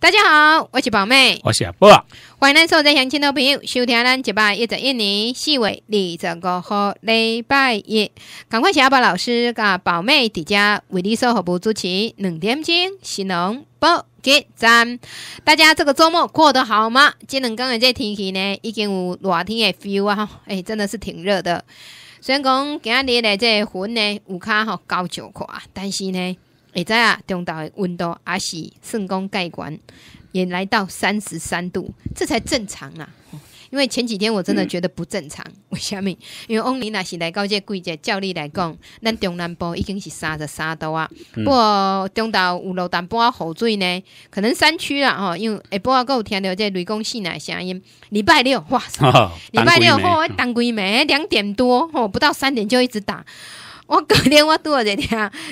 大家好，我是宝妹，我是阿波，欢迎来收听相亲的朋友。收听咱一百一十一年四月二十个号礼拜一，赶快请阿波老师噶宝妹底家为你收好播主持，两点钟，新浪不给赞。大家这个周末过得好吗？今两天的这天气呢，已经有热天的 feel 啊！哈，哎，真的是挺热的。虽然讲今日的这云呢有卡哈高就快，但是呢。会知啊，中岛的温度也是算讲盖棺，也来到三十三度，这才正常啦。因为前几天我真的觉得不正常，为虾米？因为往年那是来到这季节，照例来讲，咱中南部已经是三十三度啊。不过中岛有落淡薄雨水呢，可能山区啦吼，因为下晡啊，哥有听到这雷公细的声音。礼拜六哇，礼拜六吼，哎，当归梅两点多哦，不到三点就一直打。我昨天我多在听，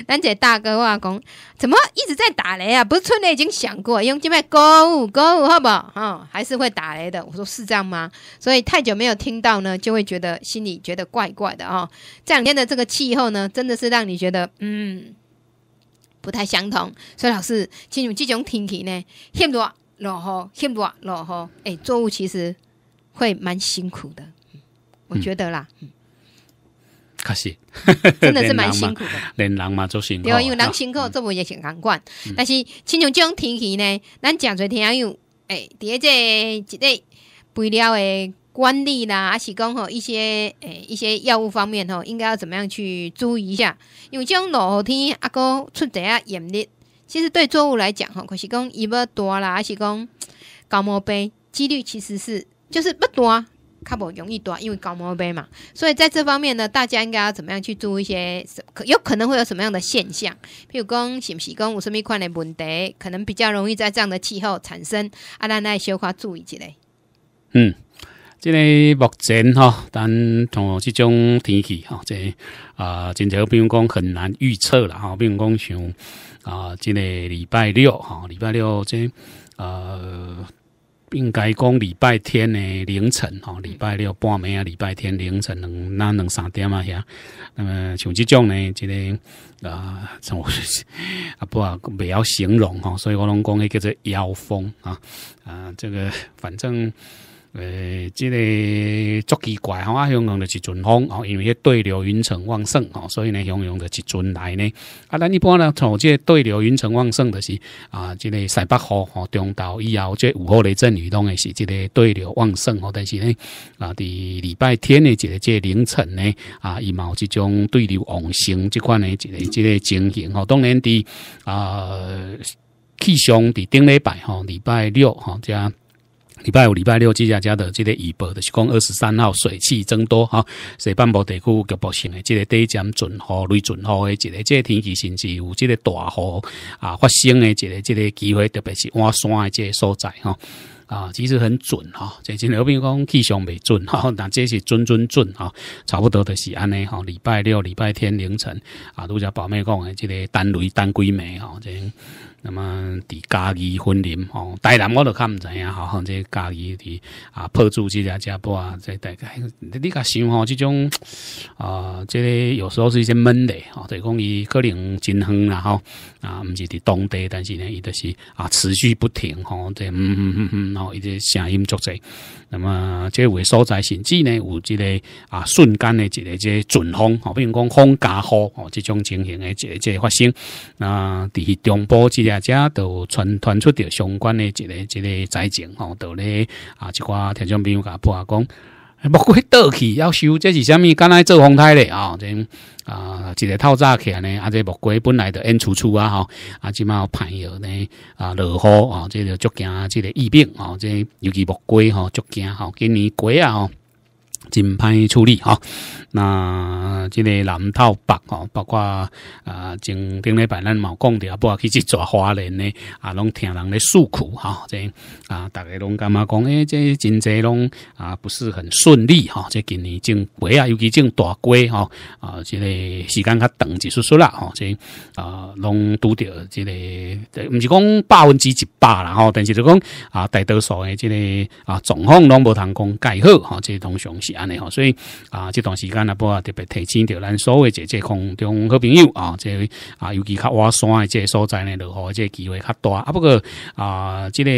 咱这大哥话讲，怎么一直在打雷啊？不是春雷已经响过，因为今麦高温高温好不好？还是会打雷的。我说是这样吗？所以太久没有听到呢，就会觉得心里觉得怪怪的哦。这两天的这个气候呢，真的是让你觉得嗯不太相同。所以老师进入这种天气呢，很热，落雨，很热，落雨，哎，作物其实会蛮辛苦的。我觉得啦，嗯。确实，真的是蛮辛苦的。连人嘛，辛苦，对，因为人辛苦，做物也难管。但是，亲像这种天气呢，咱正侪天有诶，第二即一个肥料的管理啦，还是讲吼一些诶一些药物方面吼，应该要怎么样去注意一下？因为这种落雨天阿哥出贼啊严厉，其实对作物来讲吼，可是讲伊要多啦，还是讲感冒病几率其实是就是不多。较无容易短，因为高毛杯嘛，所以在这方面呢，大家应该要怎么样去注意一些可有可能会有什么样的现象？譬如讲，是不是有什么咪款的问题，可能比较容易在这样的气候产生？啊，咱来小可注意起来。嗯，这个目前哈，等从这种天气哈，这啊，真正比如讲很难预测了哈，比如讲像啊，这个礼拜六哈，礼拜六这呃。应该讲礼拜天的凌晨，吼，礼拜六半暝啊，礼拜天凌晨两、那两三点啊，遐，那么像这种呢，这个啊，阿 啊，未晓形容吼，所以我拢讲，迄叫做妖风啊，啊，这个反正。诶，即个足奇怪，吼，啊，红港就是阵风，哦，因为迄对流云层旺盛，吼，所以呢，红港就是阵来呢。啊，咱一般呢，从个对流云层旺盛，就是啊，即个西北风吼，中岛以后即午后雷阵雨，当然是一个对流旺盛吼，但是呢，啊，伫礼拜天呢，即个即个凌晨呢，啊，嘛有即种对流旺盛即款呢，即个即个情形吼，当然，伫啊，气象伫顶礼拜，吼，礼拜六，嗬，加。礼拜五、礼拜六，记家家的这个预报的是讲二十三号水汽增多哈，西半部地区局部性的，这个低降准和雷准雨的，这个这天气甚至有这个大雨啊发生的，这个这个机会，特别是往山的这个所在哈啊，其实很准哈，就是牛逼讲气象未准哈，但这是准准准哈，差不多的是安尼哈。礼拜六、礼拜天凌晨啊，如家宝妹讲的这个单雷单规梅哈这。那么在嘉义婚林吼，台南我都看唔怎样哦，像这嘉义的啊，破住这些家播啊，在大概你甲想哦，这种啊，这个有时候是一些闷的哦，就讲伊可能真远啦吼啊，唔是伫当地，但是呢，伊就是啊持续不停吼，这嗯嗯嗯哦，一直声音作阵。那么这位所在甚至呢，有这个啊瞬间的这个这阵风哦，比如讲风加雨哦，这种情形的这这发生啊，伫中部这些。大家都传传出的相关的一个一个灾情哦，都咧啊，一寡听众朋友甲播下讲，木龟倒去要修，这是虾米？刚才做风台嘞啊，这啊一个透早起来呢，啊这木龟本来就硬粗粗啊吼，啊即码有朋友呢啊落雨啊，这就足惊，这个疫病啊，这尤其木龟吼足惊，好今年龟啊吼真歹处理吼。那即个南套北吼，包括啊，从顶礼拜咱毛讲的，包括去去抓花莲呢，啊，拢听人咧诉苦哈，即啊，大家拢干嘛讲？哎，即真济拢啊，不是很顺利哈。即今年种龟啊，尤其种大龟哈，啊，即个时间较长，就出啦哈，即啊，拢拄着即个，毋是讲百分之一百啦吼，但是就讲啊，大多数的即个啊状况拢无通讲改好哈，即通常是安尼吼，所以啊，这段时间。那不特别提醒着咱所谓这这空中好朋友啊，这啊，尤其较瓦山的这所在呢，落雨这机会较大。啊。不过啊，这个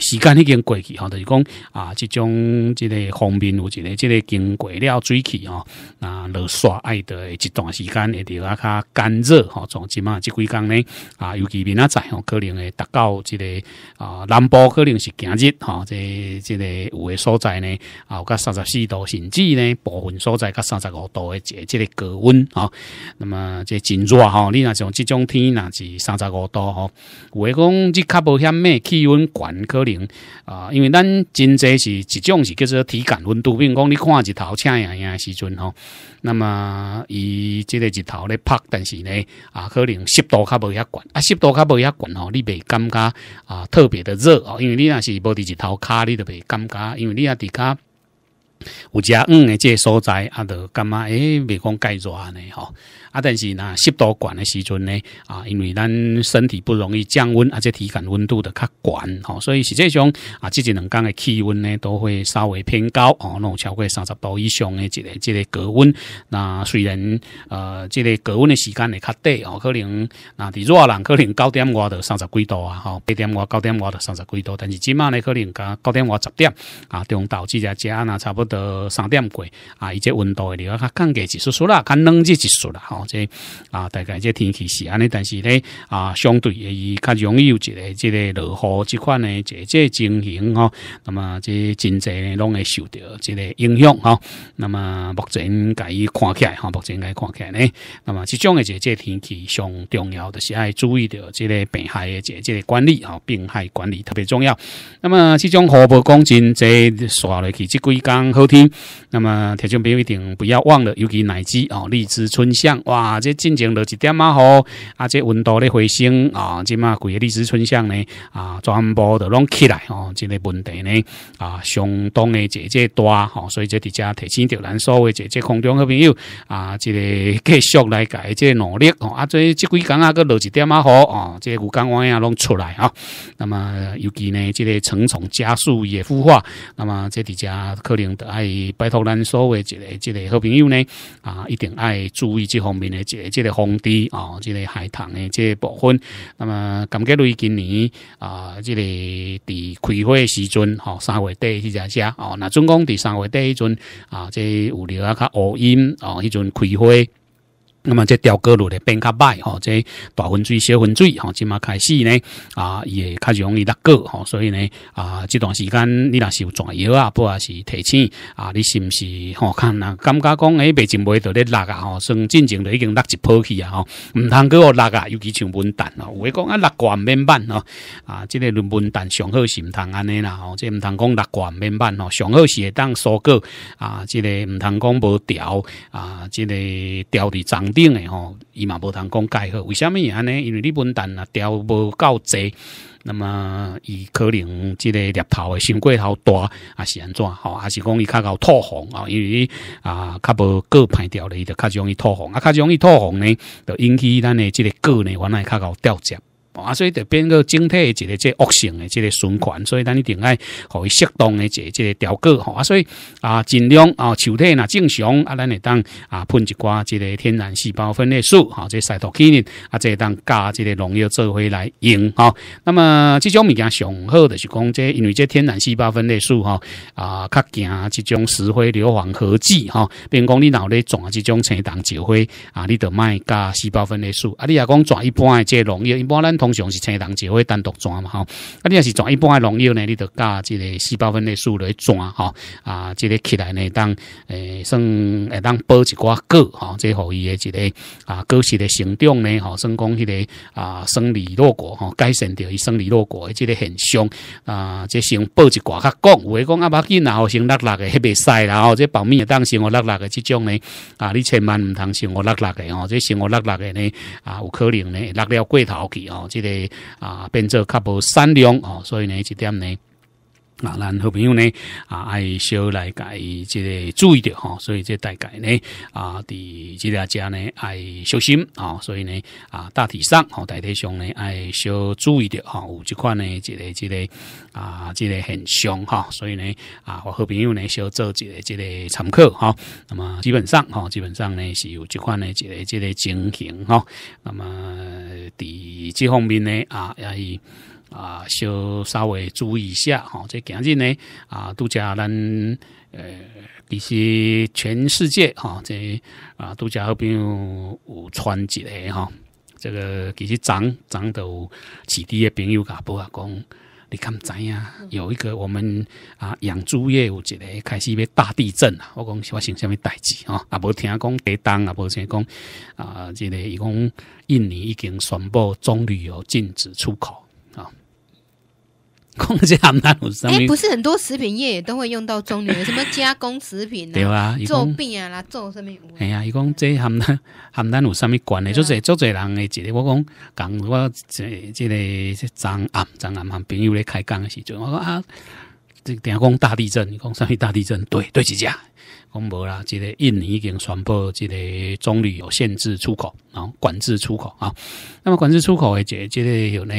时间已经过去哈，就是讲啊，即种这个方面一个这个经过了水汽哦啊，落雪哎的一段时间，会得啊较干热哈，从之嘛，这几天呢啊，尤其明仔载哦，可能会达到这个啊，南部可能是今日哈，这这个有的所在呢啊，有噶三十四度，甚至呢部分所在噶三。三十五度的即即个高温啊，那么即真热吼，你若像即种天，那是三十五度吼，有诶讲即较无虾米气温悬可能啊，因为咱真侪是一种是叫做体感温度，比如讲你看日头赤呀啊时阵吼，那么伊即个日头咧晒，但是呢啊，可能湿度较无遐悬啊，湿度较无遐悬吼，你袂感觉啊特别的热哦，因为你若是无伫日头卡，你就袂感觉，因为你啊伫卡。有黄诶的这所在，啊，著感觉诶，未讲盖热呢，吼。啊，但是呢，湿度悬的时阵呢，啊，因为咱身体不容易降温，而且体感温度的较悬哦，所以实际上啊，这几天的气温呢，都会稍微偏高哦，有超过三十度以上的这个这个高温。那虽然呃，即个高温的时间会较短哦，可能那伫热人可能九点外就三十几度啊，吼，八点外九点外就三十几度，但是即晚呢，可能加九点外十点啊，中导致家家呢，差不多三点过啊，伊且温度会另较降低一丝丝啦，较冷一丝丝啦，这啊，大概这天气是安尼，但是咧啊，相对而伊较容易有一个这个落雨，这款呢，这这情形吼，那么这真济拢会受到这个影响吼。那么目前介伊看起来哈，目前该看起来呢，那么这种的这这天气上重要的，是爱注意到这个病害的这这管理吼，病害管理特别重要。那么这种雨不讲真这刷了几这几天好天，那么铁朋友一定不要忘了，尤其乃至哦，荔枝春香。哇！这进前落一点啊好，啊，这温度咧回升啊，即嘛贵个荔枝春象呢啊，全部都拢起来哦。即个问题呢啊，相当的姐姐多哦，所以这底下提醒着咱所谓姐姐空中好朋友啊，即个继续来改这努力哦，啊，即即几工啊个落一点啊好哦，即个五缸蚊啊拢出来啊。那么尤其呢，即个成虫加速也孵化，那么这底下可能得爱拜托咱所谓即个即个好朋友呢啊，一定爱注意这方面。面的这、这个风地啊，这个海棠的这个部分，那么感觉瑞今年啊，这个伫开花时阵，哈，三月底去摘摘哦。那总共伫三月底迄阵啊，这有留啊较乌阴哦，迄阵开花。那么即调高落的变较慢，吼，即大分水、小分水吼，即马开始呢，啊，也较容易落果，吼，所以呢，啊，这段时间你若是有传药啊，不啊是提醒，啊，你是不是，吼看啊，感觉讲诶未尽未到咧落啊，吼，算进前就已经落一坡去啊，吼，唔通去落啊，尤其像文旦蚊有诶讲啊落管免办，吼啊，即个论文旦上好是毋通安尼啦，吼，即唔通讲落管免办，吼，上好是会当收购，啊，即个唔通讲无调，啊，即个调啲长。另外吼，伊嘛无通讲概好，为什么安尼？因为你分单啊，调无够侪，那么伊可能即个猎头的生过头大啊是安怎吼？啊是讲伊较搞透红啊？因为啊较无过排掉咧，就较容易透红啊，较容易透红呢，就引起咱的即个个呢，原来较搞掉节。啊，所以就变个整体一个即恶性诶，即个循环，所以咱一定爱互伊适当诶，即即个调过吼。啊，所以啊，尽量啊，树体呐正常啊，咱会当啊喷一挂即个天然细胞分裂素，好，即杀毒剂呢啊，即当加即个农药做回来用哈。那么这种物件上好的是讲，即因为即天然细胞分裂素哈啊较惊即种石灰硫磺合剂哈，变讲你若咧转即种青虫石灰啊，你得卖加细胞分裂素啊，你若讲转一般诶即农药，一般咱同。通常是青叶龙就会单独抓嘛吼，啊，你若是抓一般嘅农药呢，你就加即个细胞分裂素嚟抓吼啊，即个起来呢，当诶算诶当保一寡个吼，即个可以诶一个啊果实嘅成长呢吼，算讲迄个啊生理落果吼，改善到伊生理落果，即个现象啊，即先保一寡较讲，有诶讲啊，白鸡呢吼，先辣辣嘅，许未晒啦吼，即保密当先我辣辣嘅，即种呢啊，你千万唔通先我辣辣嘅吼，即先我辣辣嘅呢啊，有可能呢辣了过头去吼。即个啊，变做较无善良哦，所以呢一点呢。啊，咱好朋友呢，啊，爱小来改，即个注意点哈，所以这大概呢，啊，第即大家呢爱小心啊，所以呢，啊，大体上，哦，大体上呢爱小注意点哈，有即款呢，即个即个啊，即个很凶哈，所以呢，啊，我好朋友呢小做一个即个参考哈，那么基本上哈，基本上呢是有即款呢，即个即个情形哈，那么第即方面呢，啊，要以。啊，稍稍微注意下哈，今日呢啊，都家咱呃，其实全世界哈，这啊，都只后边有传一个哈，这个其实长涨有起底的朋友甲波啊，讲你看怎样？有一个我们啊，养猪业有一个开始要大地震啊，我讲我想什么代志啊？啊，无听讲台东啊，无听讲啊，这个伊讲印尼已经宣布棕榈油禁止出口。好，空是含氮有什么？哎，不是很多食品业也都会用到中年，什么 加工食品啊，对啊，做病啊啦，做什么？哎呀，伊讲这含含那有什么关系？就是做是人诶，一个。我讲讲，我这这个张暗张暗含朋友咧开讲的时阵，我讲啊，这个停讲大地震，你讲啥物大地震？对对，是家？讲无啦，即个印尼已经宣布即个棕榈油限制出口，然后管制出口啊。那么管制出口诶，即即个有呢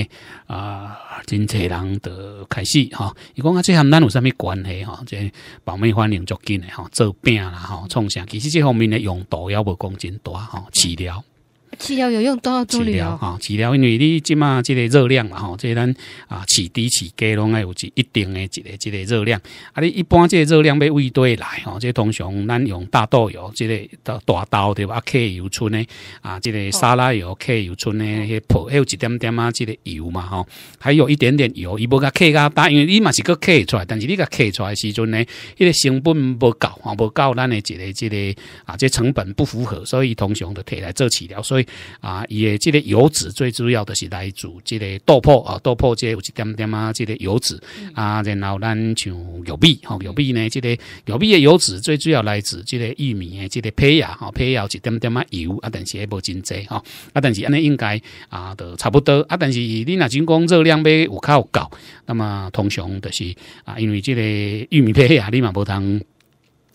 啊，真侪人着开始吼。伊讲啊，即项咱有啥物关系吼？即保密反应足紧诶吼，做饼啦吼，创啥？其实这方面诶用途药无讲真大吼，饲料。治疗有用都要治疗啊！治疗，因为你即嘛，即个热量嘛，吼，即咱啊，起底起鸡拢爱有一定诶，一个即个热量。啊，你一般即个热量要喂对来，吼，即通常咱用大豆油，即个大大豆对吧？K 油村呢，啊，即个沙拉油 K 油村呢，迄泡还有一点点啊，即个油嘛，吼，还有一点点油，伊无甲 K 甲大，因为你嘛是搁 K 出来，但是你甲 K 出来时阵呢，迄个成本无够吼，无够咱诶一个即个啊，即成本不符合，所以通常都摕来做治疗，所以。啊，伊诶即个油脂最主要的是来自即个豆粕啊，豆粕个有一点点啊，即个油脂啊，然后咱像玉米吼，玉米呢，即个玉米诶油脂最主要来自即个玉米诶，即个胚芽吼，胚芽有一点点啊油啊，但是也无真济吼，啊，但是安尼应该啊，就差不多啊，但是你若真讲热量要有够，那么通常就是啊，因为即个玉米胚芽你嘛无通。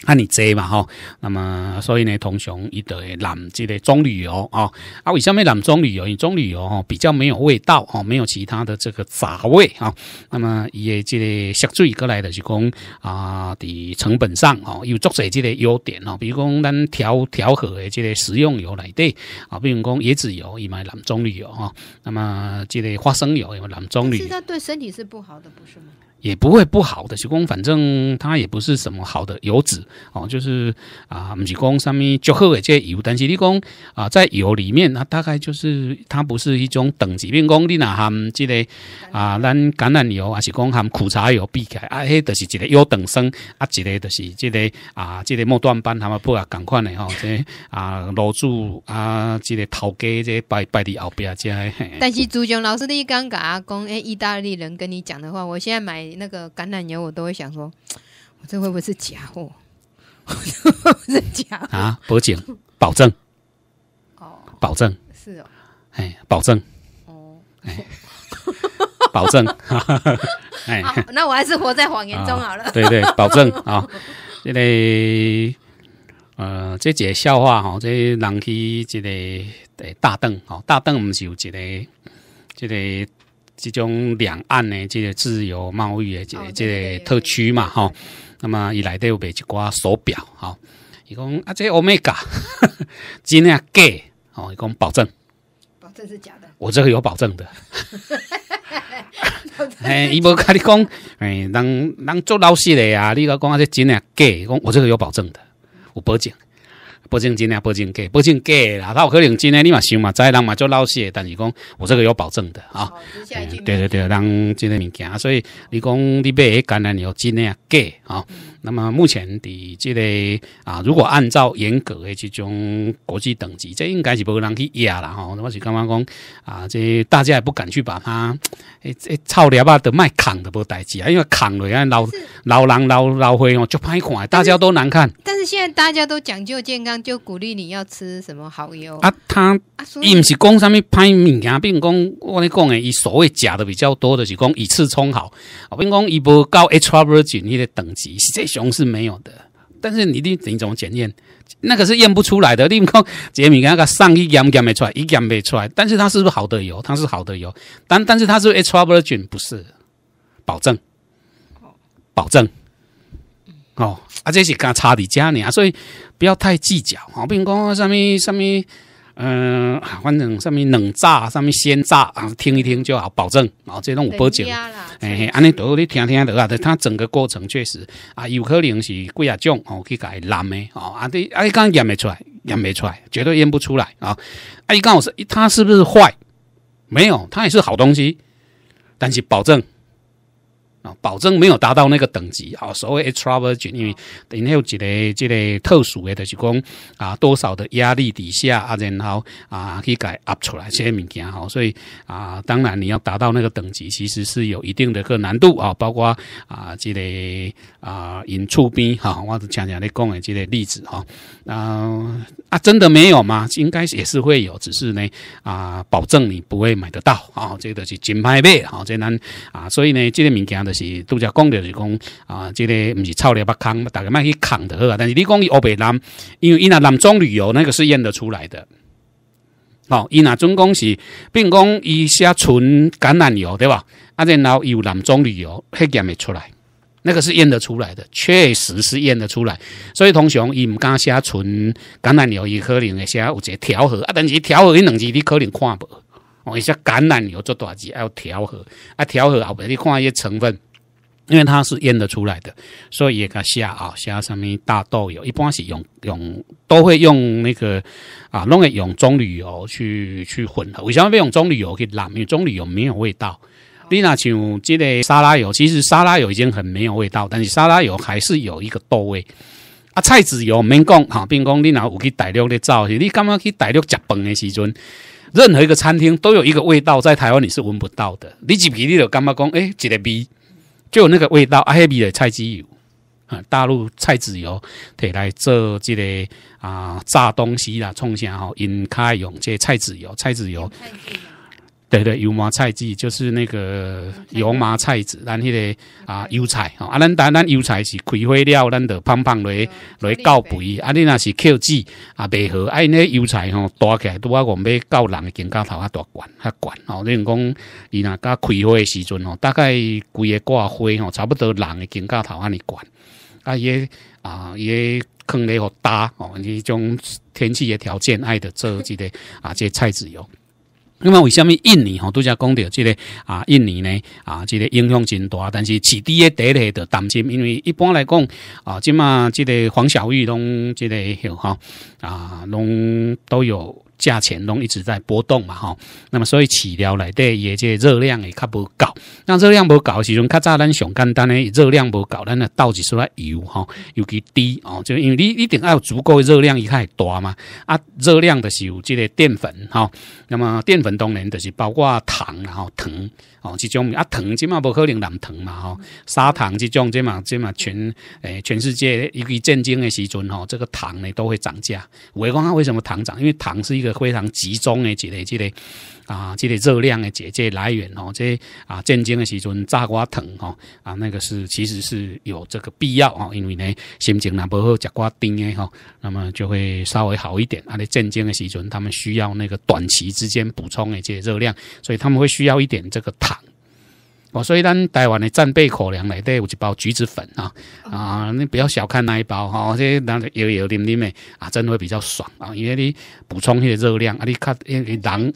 那你摘嘛吼，那么所以呢，通常伊就蓝这个棕榈油啊，啊，为什么蓝棕榈油？因为棕榈油吼比较没有味道哦，没有其他的这个杂味啊。那么伊的这个消水过来的是讲啊，在成本上哦，有作者即个优点哦，比如讲咱调调和的即个食用油来滴啊，比如讲椰子油，伊买蓝棕榈油哈。那么即个花生油，因为蓝棕榈，其实对身体是不好的，不是吗？也不会不好的，是讲反正它也不是什么好的油脂哦，就是啊，唔是讲上面就好的这油，但是你讲啊，在油里面，它大概就是它不是一种等级，变如讲你呐含即个啊，咱橄榄油还是讲含苦茶油，避开啊，嘿，就是一个优等生，啊，一个就是这个啊，这个末端班他们不啊赶款的吼？即啊，楼主啊，即个头家即摆摆的后边即。但是朱总老师你刚刚讲公诶，意大利人跟你讲的话，我现在买。那个橄榄油，我都会想说，我这会不会是假货？是假啊？铂金保证哦，保证是哦，哎，保证哦，哎，保证 哎。那我还是活在谎言中好了。对对，保证 啊！这个呃，这解笑话哈，这人去这个诶大凳哈，大凳不是有一个这个。这种两岸的这个自由贸易的这这特区嘛，哈，那么伊内底有卖一挂手表，哈，伊讲啊，这欧美伽，真啊假，哦，伊讲保证，保证是假的，我这个有保证的，哈哈哈，哎，伊无甲你讲，哎，人人做老师嘞啊，你个讲啊，这真啊假，我我这个有保证的，有保证。保证金啊，保证假，保证假啦，他有可能真诶，你嘛想嘛知人嘛做老实，但是讲我这个有保证的啊，对对对，人真诶物件，所以你讲你买一单呢，你要今天啊给啊。那么目前的这类啊，如果按照严格的这种国际等级，这应该是不能去压了哈。我是刚刚讲啊，这大家也不敢去把它诶，这草料啊的卖砍的无代志啊，因为砍落啊老老狼老老灰哦，就歹看，大家都难看。但是现在大家都讲究健康，就鼓励你要吃什么蚝油啊？他啊，伊毋是讲啥物歹物件，并讲我咧讲诶，以所谓假的比较多的是讲以次充好，并讲伊无到 H R virgin 级的等级是这。熊是没有的，但是你的你怎么检验？那个是验不出来的。你看杰米，那个上一检检没出来，一检没出来，但是它是不是好的油？它是好的油，但但是它是 H r virgin 不是保证，保证哦。而且是刚差的加呢，啊，所以不要太计较啊，并讲什么什么。嗯，反正上面冷榨，上面鲜榨，听一听就好，保证，啊、后这种有保证，哎，安尼都你听听都啊，他整个过程确实啊，有可能是贵啊酱哦，去改烂的哦，啊对，啊，姨刚验没出来，验没出来，绝对验不出来啊，啊，姨刚好是他是不是坏？没有，他也是好东西，但是保证。啊，保证没有达到那个等级，啊。所谓 e x t r o v e r s i n 因为等于有一个这个特殊的，就是讲啊，多少的压力底下，啊，然后啊，去改 up 出来这些物件，好，所以啊，当然你要达到那个等级，其实是有一定的个难度啊，包括啊这个啊引出边，哈，我是常常你讲的这个例子，哈，啊啊，真的没有吗？应该也是会有，只是呢，啊，保证你不会买得到，啊，这个是真难买，啊，这难啊，所以呢，这个物件的。是拄则讲着是讲啊，即个毋是臭了不空，大家莫去扛得好啊。但是你讲伊欧北男，因为伊若南中旅游那个是验得出来的。哦，伊若总讲是并讲伊写纯橄榄油对吧？啊，然后伊有南中旅游，迄件的出来，那个是验得出来的，确实是验得出来。所以通常伊毋敢写纯橄榄油，伊可能会写有个调和啊是伊调和迄两字你可能看无。哦，一些橄榄油做东还要调和，啊调和好不？你看一些成分，因为它是腌的出来的，所以也加虾啊，虾上面大豆油一般是用用都会用那个啊，弄个用棕榈油去去混合。为什么用棕榈油去？因为棕榈油没有味道。你那像这个沙拉油，其实沙拉油已经很没有味道，但是沙拉油还是有一个豆味。啊，菜籽油免讲哈，并讲你那有去大陆咧走，你刚刚去大陆食饭的时阵。任何一个餐厅都有一个味道，在台湾你是闻不到的。你几皮就干妈公，哎，几的味，就有那个味道。阿黑 B 的菜籽油，啊，大陆菜籽油以来做这个啊炸东西啦，冲啥吼？因卡用这菜籽油，菜籽油。对对，油麻菜籽就是那个油麻菜籽，咱迄个啊油菜吼，啊咱咱咱油菜是开花了，咱芳胖胖来来够肥，啊你若是扣籽啊百合，因那油菜吼大起来拄啊讲要到人的肩胛头啊大管较悬哦，你讲伊若甲开花的时阵吼，大概规个挂花吼，差不多人的肩胛头安尼悬啊也啊也坑咧吼大哦，迄种天气的条件爱的做即个啊这菜籽油。那么为什么印尼哈都在讲到这个啊印尼呢啊这个影响真大，但是起币的底下的担心，因为一般来讲啊，即嘛这个黄晓玉拢这个许哈啊拢都有。价钱拢一直在波动嘛，哈，那么所以饲料来的也即热量也较无高。那热量无高的时候，较早咱上简单的热量无高，咱呢到底是来油哈，尤其低哦，就因为你一定要有足够热量，一太大嘛啊，热量的时候即个淀粉哈，那么淀粉当然就是包括糖然后糖。哦，这种啊糖，即嘛无可能蓝糖嘛吼，砂糖这种即嘛即嘛全诶全世界一个战争的时阵吼，这个糖呢都会涨价。我讲啊，为什么糖涨？因为糖是一个非常集中诶一类之类。啊，这个热量的解决来源哦，这啊，战争的时阵炸瓜疼哦，啊，那个是其实是有这个必要哦，因为呢，心情呐，包好吃瓜丁的哈，那么就会稍微好一点。啊，你战争的时阵，他们需要那个短期之间补充的这些热量，所以他们会需要一点这个糖。哦，所以咱台湾的战备口粮内底有一包橘子粉啊，啊，你不要小看那一包哈，这当然有有点甜的，啊，真会比较爽啊，因为你补充那些热量，啊，你看因为人。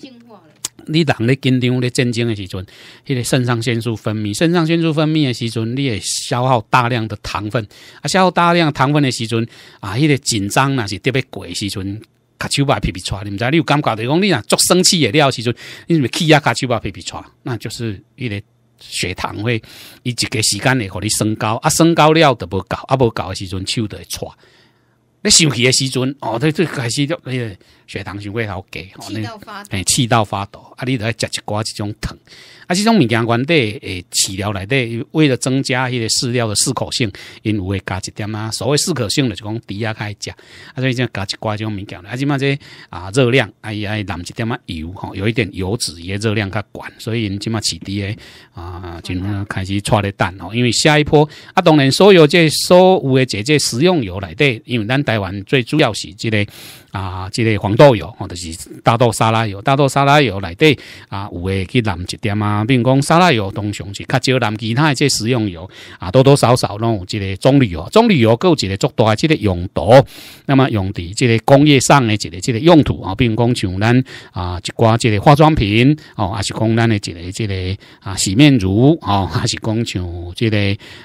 你人咧紧张、咧震惊的时阵，迄个肾上腺素分泌，肾上腺素分泌的时阵，你也消耗大量的糖分，啊，消耗大量糖分的时阵，啊，迄个紧张那是特别过时阵，卡丘巴皮皮窜，你毋知你有感觉，就讲你啊作生气也了时阵，你咪气压卡丘巴皮皮窜，那就是迄个血糖会伊一个时间会互你升高，啊升高了都无搞，啊无搞的时阵手都会窜。休气的时阵，哦，对最开始就个血糖就会好低，气到发哎，气到发抖，啊，你得食一寡这种糖，啊，这种物件，原底诶饲料内底，为了增加迄个饲料的适口性，因会加一点啊。所谓适口性的就讲低压开食，啊，所以讲加一寡这种物件，啊，起码这啊热量，啊，伊呀，淋一点啊油，吼，有一点油脂，伊热量较悬，所以因起码饲滴诶啊，就开始喘的蛋哦。因为下一波，啊，当然所有这所有的这这食用油内底，因为咱在最主要是即个啊，即个黄豆油或者是大豆沙拉油、大豆沙拉油里底啊，有诶去染一点啊，如讲沙拉油通常是较少染其他的这食用油啊，多多少少有即个棕榈油、棕榈油有一个足的即个用途，那么用伫即个工业上的一个即个用途啊，并讲像咱啊一挂即个化妆品哦，还是讲咱的一个即个啊洗面乳哦，还是讲像即个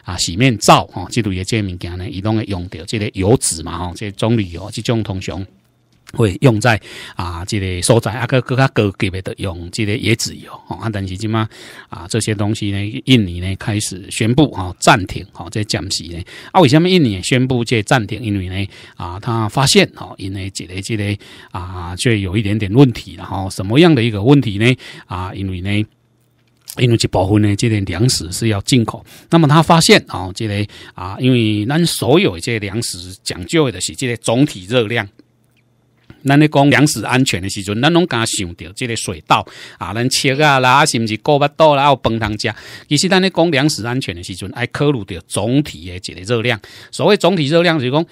啊洗面皂哦，即类的即物件呢，伊拢会用到即个油脂嘛。这棕榈油，这种通常会用在啊，这个所在啊，个更加高级的用这个椰子油啊。但是，起码啊，这些东西呢，印尼呢开始宣布啊，暂停啊，这暂时呢，啊，为什么印尼宣布这暂停？因为呢，啊，他发现哦，因为这个这个啊，就有一点点问题，然后什么样的一个问题呢？啊，因为呢。因为一部分呢，这个粮食是要进口。那么他发现啊，这个啊，因为咱所有的这些粮食讲究的是这个总体热量。咱咧讲粮食安全的时阵，咱拢敢想到这个水稻啊，咱切啊啦，是不是够不到啦？要煲汤食。其实咱咧讲粮食安全的时阵，爱考虑到总体的这个热量。所谓总体热量，就是讲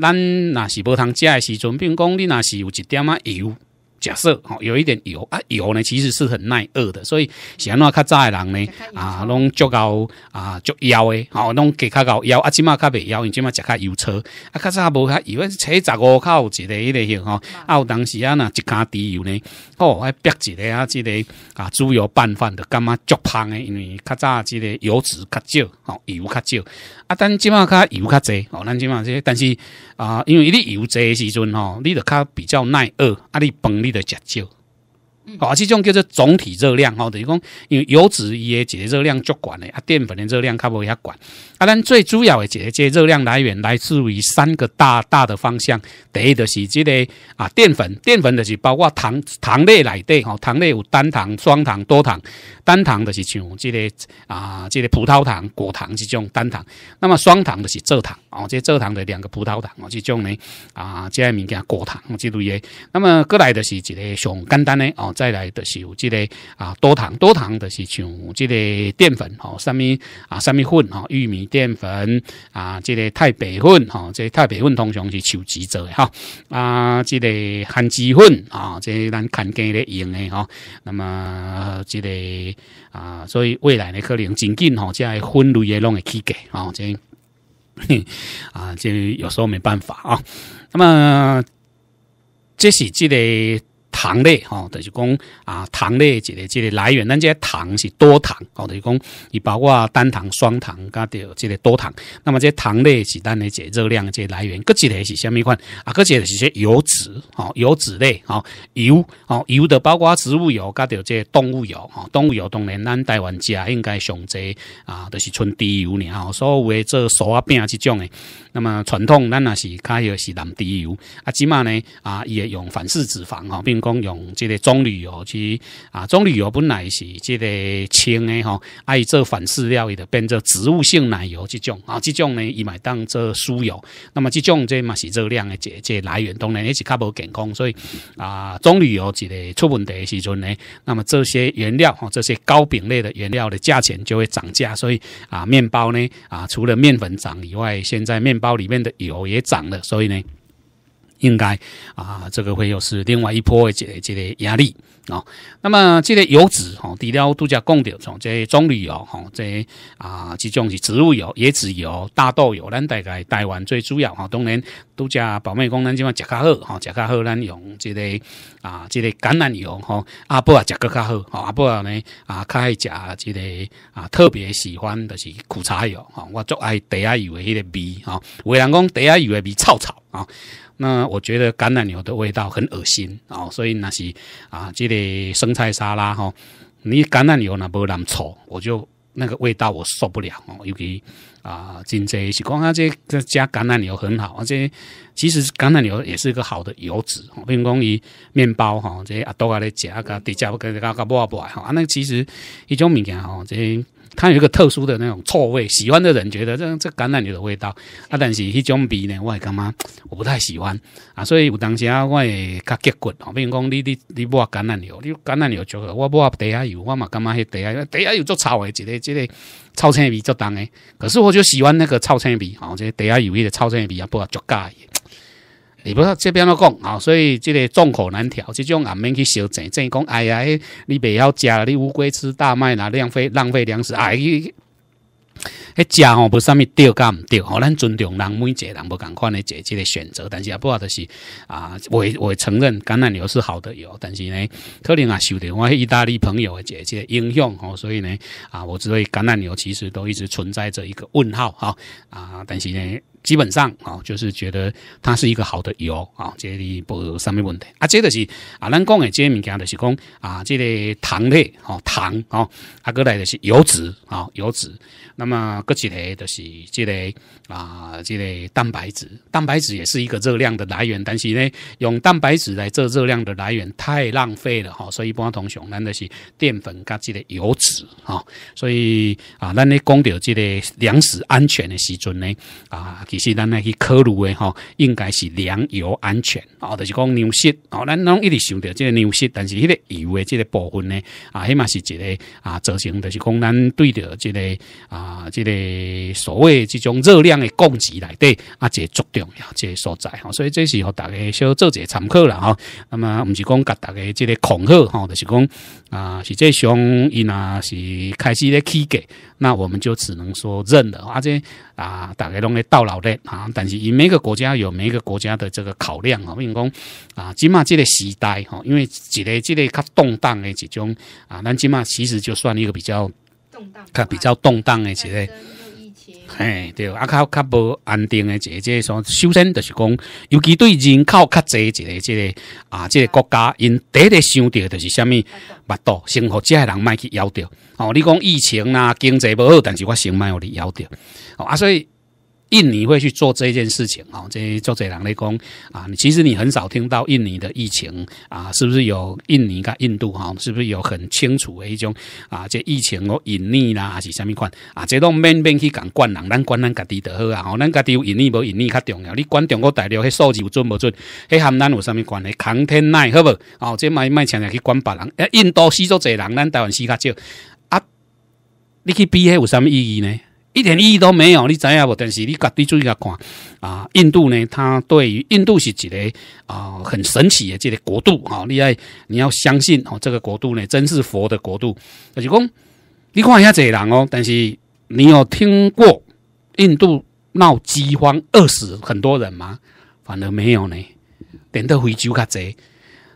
咱若是无汤食的时阵，并讲你若是有一点啊油。假设哦，有一点油啊，油呢其实是很耐饿的，所以喜欢那较早的人呢啊，拢足够啊，足高的吼，拢加较够腰啊，即码较袂枵，因即起食较油菜，啊，较早无较油，菜十五烤一个迄个样吼，啊，有当时啊，若一卡猪油呢，哦，还逼一个啊即个啊，猪油拌饭的感觉足芳的，因为较早即个油脂较少，吼油较少，啊，但即码较油较侪，哦，咱起码这，但是啊，因为你油侪时阵吼，你就较比较耐饿，啊，你饭。你的节焦，哦，这种叫做总体热量，哦，等于讲，因为油脂伊的节热量较管嘞，啊，淀粉的热量较不遐管，啊，咱最主要的节节热量来源来自于三个大大的方向，第一的是这个啊，淀粉，淀粉的是包括糖糖类来对，哦，糖类有单糖、双糖、多糖。单糖的是像即个啊，即个葡萄糖、果糖这种单糖。那么双糖的是蔗糖哦，即蔗糖的两个葡萄糖哦，这种呢啊，即个物件果糖这类的。那么过来的是一个上简单的哦，再来的是有即个啊多糖，多糖的是像即个淀粉哦，什么啊，什么粉哦，玉米淀粉啊，即个太白粉哦，即太白粉通常是求制作哈啊，即个含脂粉啊，即咱看家的用的哈。那么即个。啊，所以未来呢，可能仅仅吼在分类也容易起价啊，这啊，这有时候没办法啊。那么这时这个。糖类吼，就是讲啊，糖类一个这个来源，咱即个糖是多糖哦，就是讲伊包括单糖、双糖加着即个多糖。那么即糖类是咱的这热量即来源。搁一个是虾米款啊？个几类是些油脂吼，油脂类吼，油哦，油的包括植物油加着即个动物油吼，动物油当然咱台湾家应该上侪啊，都是纯猪油吼，所的做手啊饼即种的。那么传统咱那是开又是南猪油啊，起码呢啊，伊会用反式脂肪吼，并。用这个棕榈油去啊，棕榈油本来是这个轻的哈，爱做反饲料的，变做植物性奶油即种啊，这种呢，伊买当做酥油。那么这种这嘛是热量的这这来源，当然也是较无健康，所以啊，棕榈油这个出问题时阵呢，那么这些原料哈，这些高饼类的原料的价钱就会涨价，所以啊，面包呢啊，除了面粉涨以外，现在面包里面的油也涨了，所以呢。应该啊，这个会又是另外一波的这这个压力啊。那么，这个油脂哈，除了度假供的，从这些棕榈油哈，这啊，这种是植物油、椰子油、大豆油，咱大概台湾最主要哈。当然，度假保命功能，即款吃较好哈，吃较好，咱用这个啊，这个橄榄油哈，阿伯啊，吃个较好，阿伯呢啊，较爱吃这个啊，特别喜欢的是苦茶油哈，我最爱茶油的味哈，有人讲茶油的味臭臭啊。那我觉得橄榄油的味道很恶心哦，所以那些啊，这类生菜沙拉哈，你橄榄油呢不那么臭，我就那个味道我受不了哦，尤其。啊，真济是讲，啊，这这加橄榄油很好啊。这其实橄榄油也是一个好的油脂，比如讲伊面包，哈，这些阿多阿来食，啊，加底下不跟人家抹阿那其实一种物件，吼，这它有一个特殊的那种臭味，喜欢的人觉得这这橄榄油的味道，啊，但是迄种味呢，我阿感觉我不太喜欢啊，所以有当时啊，我会较结棍，吼，比如讲你你你抹橄榄油，你橄榄油足好，我抹底下油，我嘛感觉迄底下，底下油足臭的，一个一个臭清味足重的，可是我就。就喜欢那个臭青皮，啊，这底下有一个臭青皮啊，不作脚架。你不知道这边都讲啊，所以这个众口难调，这种阿们去修解，真讲哎呀，你不要加你乌龟吃大麦啦，浪费浪费粮食，哎。迄食吼不上面对甲毋对哦，咱尊重人每一个人不同款一姐姐的选择，但是也不好，就是啊，我我承认橄榄油是好的油，但是呢，可能啊受着我意大利朋友的姐姐影响哦，所以呢，啊，我所以橄榄油其实都一直存在着一个问号哈啊，但是呢。基本上哦，就是觉得它是一个好的油啊，这里不有啥问题啊。这就是啊，咱讲的这物件就是讲啊，即个糖类哦，糖哦，啊，过来的是油脂啊，油脂。那么搁起来就是即个啊，这个蛋白质，蛋白质也是一个热量的来源，但是呢，用蛋白质来做热量的来源太浪费了哈。所以一般同学，咱就是淀粉加即个油脂啊。所以啊，咱咧讲到即个粮食安全的时阵呢啊。是咱来去考虑的吼，应该是粮油安全哦，就是讲粮食哦，咱拢一直想着这个粮食，但是迄个油的这个部分呢，啊，迄嘛是一个啊，造成就是讲咱对着这个啊，这个所谓这种热量的供给来对啊，这最重要这所在吼，所以这是和大家小做一个参考啦吼。那么毋是讲甲大家这个恐吓吼，就是讲啊，是这上伊那是开始咧起价。那我们就只能说认了。而且啊，大概拢会到老的啊。但是以每个国家有每个国家的这个考量啊，因为讲啊，起码这个时代哈，因为一个这个较动荡的这种啊，那起码其实就算一个比较动荡，较比较动荡的这个。诶，对，啊，较较无安定诶，这这所首先就是讲，尤其对人口较侪，一个即个啊，即个国家因第一个想到就是啥物目多，生活借人卖去枵着。哦，你讲疫情啦，经济无好，但是我先卖互你枵着。哦，啊，所以。印尼会去做这件事情啊？这做这两类工啊？你其实你很少听到印尼的疫情啊？是不是有印尼跟印度哈？是不是有很清楚的迄种啊？这疫情哦隐匿啦还是什么款啊？这都免免去管人，咱管咱家己得好啊！哦，咱家己有隐匿无隐匿较重要。你管中国大陆迄数字有准无准？迄含咱有啥咪关系？扛天耐好不？哦，这卖卖请也去管别人。印度死多济人，咱台湾死较少。啊，你去比迄有啥物意义呢？一点意义都没有，你知影无？但是你绝己注意下看啊，印度呢，它对于印度是一个啊很神奇的这个国度哈。你爱你要相信哦，这个国度呢，真是佛的国度。就是讲，你看一下这些人哦，但是你有听过印度闹饥荒饿死很多人吗？反而没有呢，点得非洲卡济。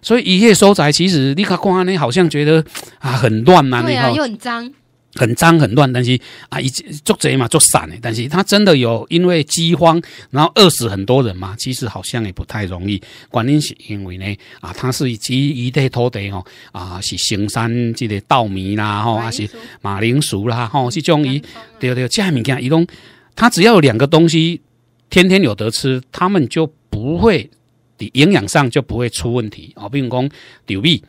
所以一夜收财，其实你看看啊，你好像觉得啊很乱啊，对啊，又很脏。很脏很乱，但是啊，直做贼嘛，做散的，但是他真的有因为饥荒，然后饿死很多人嘛？其实好像也不太容易。关键是因为呢，啊，他是以一代土地哦，啊，是生产这个稻米啦，吼，还是马铃薯啦，吼，这种一，对对，下物件一种，他只要两个东西，天天有得吃，他们就不会，营养上就不会出问题哦，如讲牛米。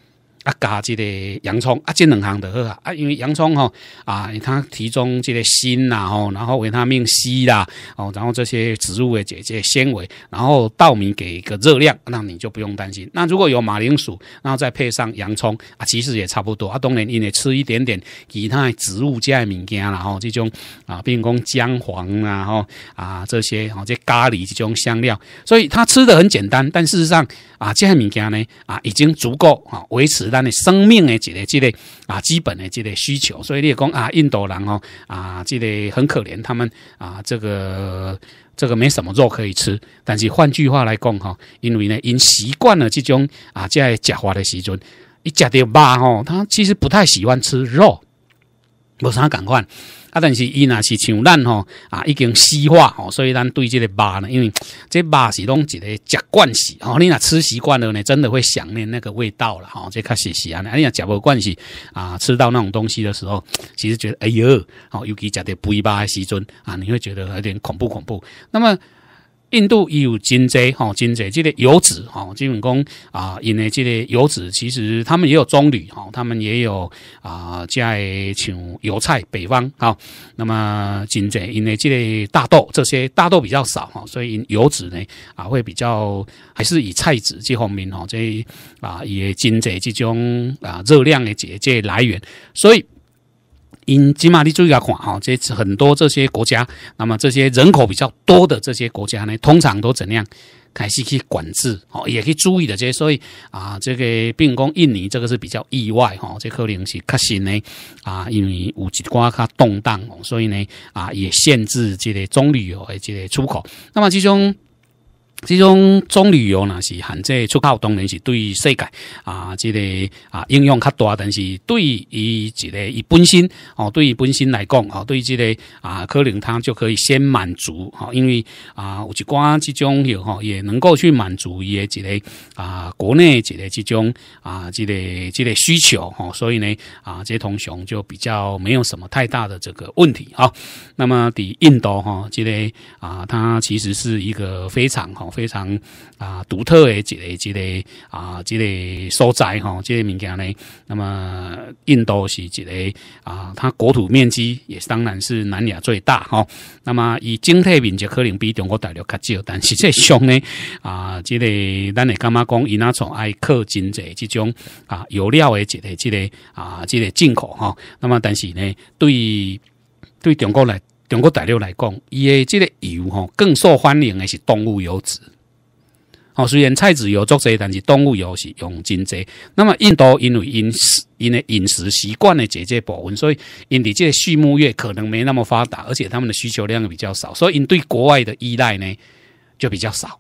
啊，加这个洋葱啊，这两项得个啊，因为洋葱吼啊，它提其中个锌呐吼，然后维他命 C 啦哦，然后这些植物的这些纤维，然后稻米给一个热量，那你就不用担心。那如果有马铃薯，然后再配上洋葱啊，其实也差不多。啊，当然，因为吃一点点其他植物加的物件啦吼，这种啊，比如讲姜黄啊吼啊，这些吼这咖喱这种香料，所以它吃的很简单。但事实上啊，这些物件呢啊，已经足够啊维持。咱的生命的这个这个啊，基本的这个需求，所以你也讲啊，印度人哦啊，这个很可怜，他们啊，这个这个没什么肉可以吃。但是换句话来讲哈，因为呢，因习惯了这种啊，在假话的时阵，一夹的巴哦，他其实不太喜欢吃肉，没啥感官。啊，但是伊若是像咱吼啊，已经西化吼，所以咱对这个肉呢，因为这肉是拢一个食惯式，吼，你若吃习惯了呢，真的会想念那个味道了吼，这确实是啊，你若食不惯习啊，吃到那种东西的时候，其实觉得哎哟吼，尤其食的肥肉的时阵啊，你会觉得有点恐怖恐怖。那么。印度有金济哈，金济即个油脂哈，基本讲啊，因为即个油脂其实他们也有棕榈哈，他们也有啊，在像油菜北方吼，那么金济因为即个大豆这些大豆比较少哈，所以油脂呢啊会比较还是以菜籽这方面吼，这啊的经济这种啊热量的这这来源，所以。因起码你注意下看，哦，这次很多这些国家，那么这些人口比较多的这些国家呢，通常都怎样？开始去管制哦，也可以注意的。这所以啊，这个并公印尼这个是比较意外，哈，这可能是确实呢，啊，因为有一寡他动荡哦，所以呢，啊，也限制这个棕榈油的这个出口。那么其中。这种中旅游呢，是含在出口，当然是对于世界啊，这个啊应用较大。但是对于这个以本身哦，对于本身来讲哦，对于这个啊，可能它就可以先满足哦，因为啊，有一关这种有哈，也能够去满足一些这个啊国内这个这种啊这个这个需求哈。所以呢，啊，这通常就比较没有什么太大的这个问题啊。那么在印度哈，这类啊，它其实是一个非常好。非常啊，独特的一个、一个啊、一个所在哈，这个物件呢。那么印度是一个啊，它国土面积也当然是南亚最大哈。那么以整体面积可能比中国大陆较少，但是实际上呢啊，这个咱也感觉讲，伊那种爱克经济这种啊油料的这个这个啊这个进口哈。那么但是呢，对对中国来。中国大陆来讲，伊诶，即个油吼更受欢迎诶是动物油脂。好，虽然菜籽油做者，但是动物油是用真者。那么印度因为饮食因为饮食习惯的这决保温，所以印尼这畜牧业可能没那么发达，而且他们的需求量比较少，所以对国外的依赖呢就比较少。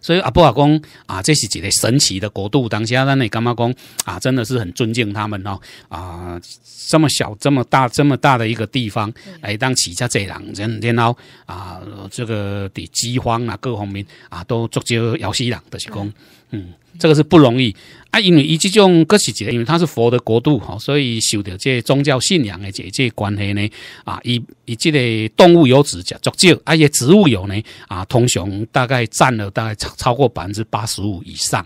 所以阿布阿公啊，这是几个神奇的国度。当下，那你干嘛讲啊，真的是很尊敬他们哦。啊，这么小、这么大、这么大的一个地方，哎，当起家这人，然后啊，这个的饥荒啊，各方面啊，都足就要死人，就是讲。嗯，这个是不容易啊，因为以这种各时节，因为它是佛的国度哈，所以受到这宗教信仰的这这关系呢，啊，以以这个动物油脂吃足少，啊，些植物油呢，啊，通常大概占了大概超超过百分之八十五以上。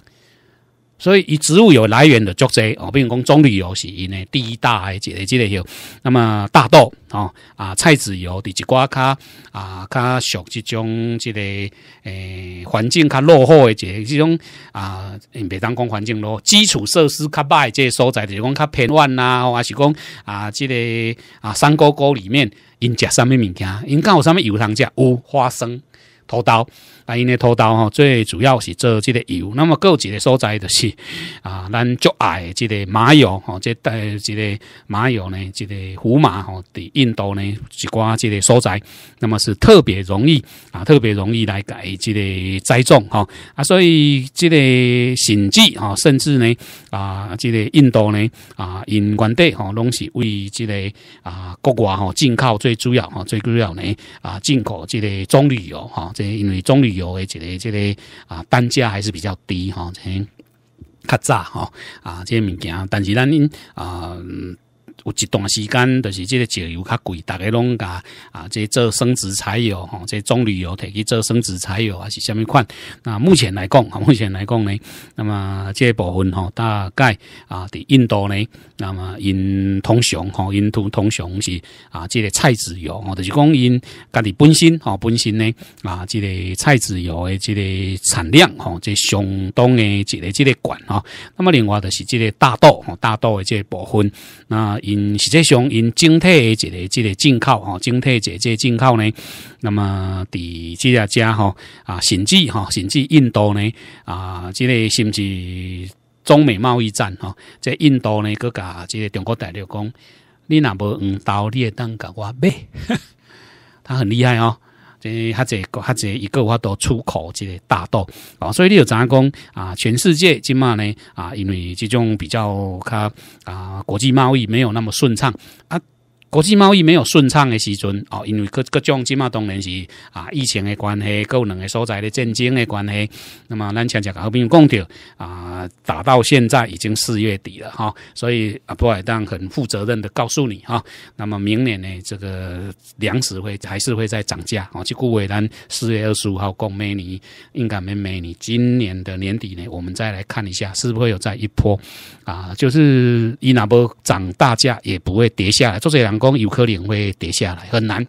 所以，以植物油来源的足脂，哦，比如讲棕榈油是因为第一大诶一个之个油。那么大豆哦啊菜籽油，伫一寡较啊较属即种即个诶环境较落后诶一个即种啊，毋免当讲环境咯，基础设施较歹，即所在就是讲较偏远呐，还是讲啊即个啊山沟沟里面因食啥物物件，因敢有啥物油通食，有花生、土豆。啊，因咧土刀吼，最主要是做即个油。那么各级个所在就是啊，咱足爱即个麻油吼，即带即个麻油呢，即个胡麻吼，在印度呢，一寡即个所在，那么是特别容易啊，特别容易来改即个栽种哈啊，所以即个甚至吼，甚至呢啊，即个印度呢啊，因原底吼拢是为即个啊国外吼进口最主要哈，最主要呢啊进口即个棕榈油哈，这因为棕榈。有诶，这个、这个啊，单价还是比较低哈，真卡炸哈啊，这些物件，但是咱因啊。有一段时间，就是这个石油较贵，大家拢加啊，即做生殖柴油吼，即种旅游提去做生殖柴油还是什么款？那目前来讲目前来讲呢，那么这部分吼，大概啊，伫印度呢，那么因通常吼，因度通常是啊，即个菜籽油吼，就是讲因家己本身吼，本身呢啊，即个菜籽油诶，即个产量吼，即相当诶，一个即个管吼。那么另外就是即个大豆吼，大豆诶，即部分那。嗯，实际上，因整体的一个、这个进口哈，整体这这进口呢，那么伫这家家哈啊，甚至哈，甚至印度呢啊，这个甚至中美贸易战哈，在印度呢，搁甲这个中国代表讲，你那无嗯，豆，你当甲我买，他很厉害哦。这哈这哈这一个话都出口，这大豆啊，所以你有怎讲啊？全世界今嘛呢啊？因为这种比较，它啊，国际贸易没有那么顺畅啊。国际贸易没有顺畅的时阵哦，因为各各种，即马当然是啊疫情的关系，有两个所在的战争的关系，那么咱恰恰讲和平讲处啊，打到现在已经四月底了哈，所以啊布尔当很负责任的告诉你哈，那么明年呢这个粮食会还是会在涨价哦，就顾为咱四月二十五号供美尼应该没美尼，今年的年底呢我们再来看一下，是不是有再一波啊，就是伊那波涨大价也不会跌下来，做这两。有可能会跌下来很难，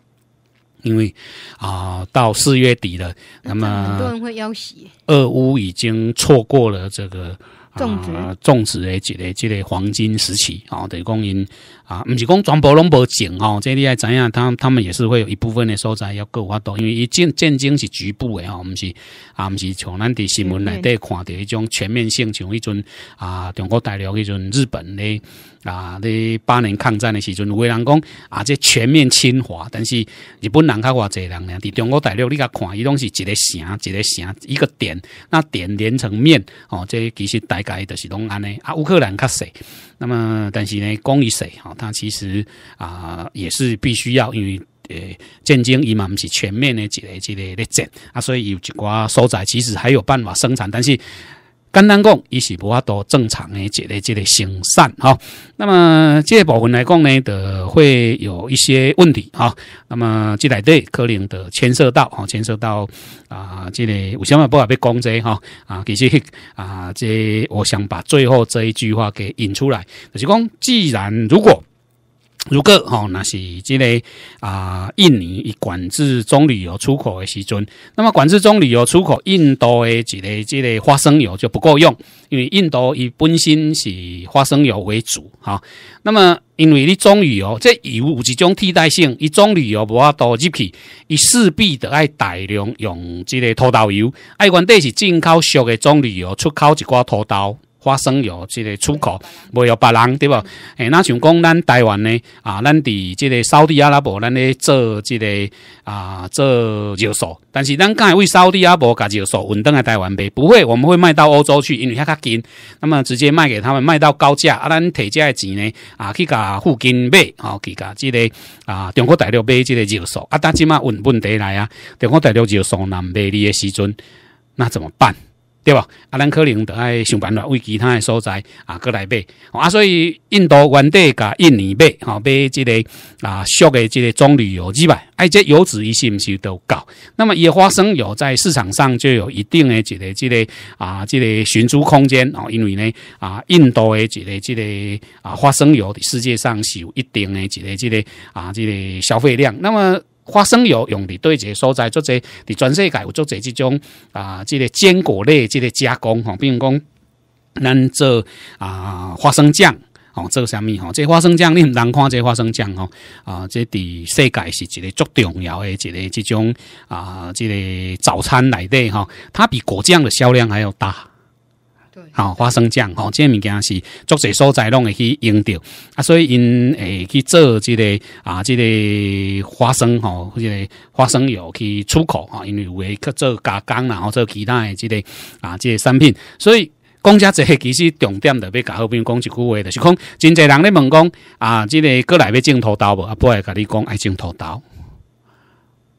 因为啊，到四月底了，那么很多人会要挟。俄乌已经错过了这个种植种植的这类这类黄金时期啊，等于讲因啊，唔是讲全部拢无证哦，这你爱知影，他他们也是会有一部分的所在要各发多，因为一战战争是局部的哦。毋是啊，毋是从咱伫新闻内底看到迄种全面性，像迄阵啊，中国大陆迄阵日本咧啊，咧八年抗战的时阵，有国人讲啊，这全面侵华，但是日本人较偌济人咧，伫中国大陆你甲看，伊拢是一个城，一个城，一个点，那点连成面哦，这其实大概就是拢安尼啊。乌克兰较细，那么但是呢，讲伊细哈？它其实啊，也是必须要，因为呃，战争已嘛不是全面的这个、这个的战啊，所以有一寡所在其实还有办法生产，但是。简单讲，伊是无法度正常的一个一个生产哈。那么，这部分来讲呢，的会有一些问题哈。那么，这来对可能的牵涉到哈，牵涉到啊，这里有什么不要被攻击哈啊。其实啊，这我想把最后这一句话给引出来，就是讲，既然如果。如果吼，那是即个啊，印尼以管制棕榈油出口的时阵，那么管制棕榈油出口，印度的一个即个花生油就不够用，因为印度伊本身是花生油为主，哈。那么因为你棕榈油这油有一种替代性，伊棕榈油无法多入去，伊势必得爱大量用即个土豆油，爱原底是进口熟的棕榈油出口一土豆花生油，这个出口不有别人，对不？诶，那想讲咱台湾呢，啊，咱伫这个烧地阿拉伯，咱咧做这个啊，做油索。但是咱敢会为烧地阿拉伯噶油索稳当喺台湾呗，不会，我们会卖到欧洲去，因为遐较近，那么直接卖给他们，卖到高价啊，咱提价的钱呢，啊，去甲附近买，啊，去甲之个啊，中国大陆买即个油索啊，但即码稳问地来啊，中国大陆油索难卖你的时阵，那怎么办？对吧？啊，咱可能爱想办法为其他的所在啊过来买啊，所以印度原地甲印尼买，吼买这个啊，俗的这个棕榈油之外，哎，这油脂一是不是都高。那么，野花生油在市场上就有一定的这个这个啊，这个寻租空间哦，因为呢啊，印度的这个这个啊，花生油世界上是有一定的这个这个啊，这个消费量。那么。花生油用的对，一个所在做在，伫全世界有做这这种啊，即个坚果类即个加工吼，比如讲咱做啊花生酱吼，做啥物吼？这花生酱你难看，这花生酱吼啊，即伫世界是一个足重要诶一个这种啊，即个早餐奶类哈，它比果酱的销量还要大。好花生酱，吼，这物件是作些所在拢会去用掉啊，所以因诶去做即个啊，即个花生吼这个花生油去出口啊，因为有去做加工然后做其他诶即个啊，即个产品。所以讲遮只其实重点特要甲，朋友讲一句话就是讲，真侪人咧问讲啊，即个过来要种土豆无？啊，不会甲你讲爱种土豆。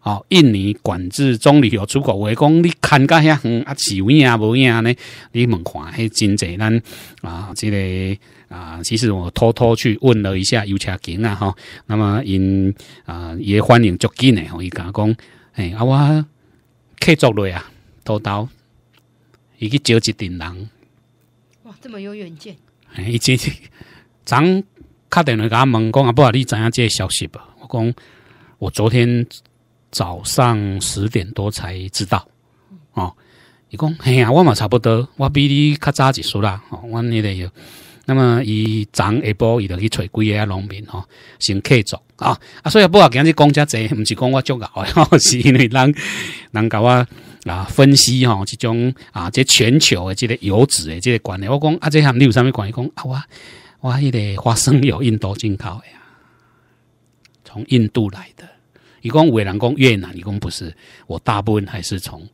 哦，印尼管制中旅游出国，我讲你看个遐远啊，是有影无影呢？你们看，迄真济咱啊！这个啊，其实我偷偷去问了一下尤车金啊，吼。那么因啊也欢迎作金的，伊讲讲，哎啊我客作来啊，多到伊去招一点人。哇，这么有远见！哎，这是，昨敲电话甲问讲啊，不，你怎样接消息吧？我讲我昨天。早上十点多才知道哦，你讲嘿呀，我嘛差不多，我比你较早几梳啦。我你得有，那么伊长一波，伊得去找几个农民哦，先客作啊啊，所以不话讲你讲加济，唔是讲我足的，是因为人人家我那分析哈，这种啊，这全球的这个油脂的这个观念，我讲啊，这含你有啥物观念？讲啊，我我迄个花生油印度进口的呀，从印度来的。你讲越南，讲越南，你讲不是，我大部分还是从。